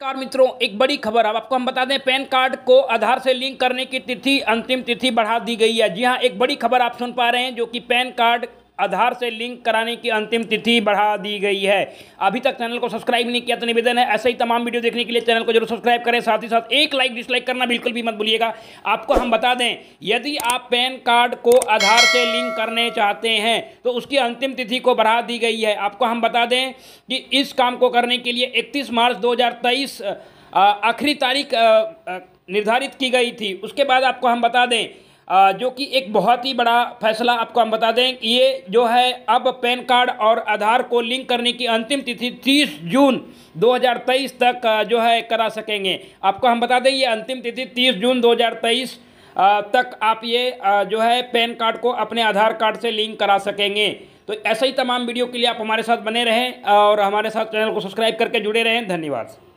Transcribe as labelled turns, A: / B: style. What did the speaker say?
A: car मित्रों एक बड़ी खबर अब आपको हम बता दें पैन कार्ड को आधार से लिंक करने की तिथि अंतिम तिथि बढ़ा दी गई है जी हाँ एक बड़ी खबर आप सुन पा रहे हैं जो कि पैन कार्ड आधार से लिंक कराने की अंतिम तिथि बढ़ा दी गई है अभी तक चैनल को सब्सक्राइब नहीं किया तो निवेदन है ऐसे ही तमाम वीडियो देखने के लिए चैनल को जरूर सब्सक्राइब करें साथ ही साथ एक लाइक डिसलाइक करना बिल्कुल भी मत भूलिएगा आपको हम बता दें यदि आप पैन कार्ड को आधार से लिंक करने चाहते हैं तो उसकी अंतिम तिथि को बढ़ा दी गई है आपको हम बता दें कि इस काम को करने के लिए इकतीस मार्च दो आखिरी तारीख निर्धारित की गई थी उसके बाद आपको हम बता दें जो कि एक बहुत ही बड़ा फैसला आपको हम बता दें ये जो है अब पैन कार्ड और आधार को लिंक करने की अंतिम तिथि 30 जून 2023 तक जो है करा सकेंगे आपको हम बता दें ये अंतिम तिथि 30 जून 2023 तक आप ये जो है पैन कार्ड को अपने आधार कार्ड से लिंक करा सकेंगे तो ऐसे ही तमाम वीडियो के लिए आप हमारे साथ बने रहें और हमारे साथ चैनल को सब्सक्राइब करके जुड़े रहें धन्यवाद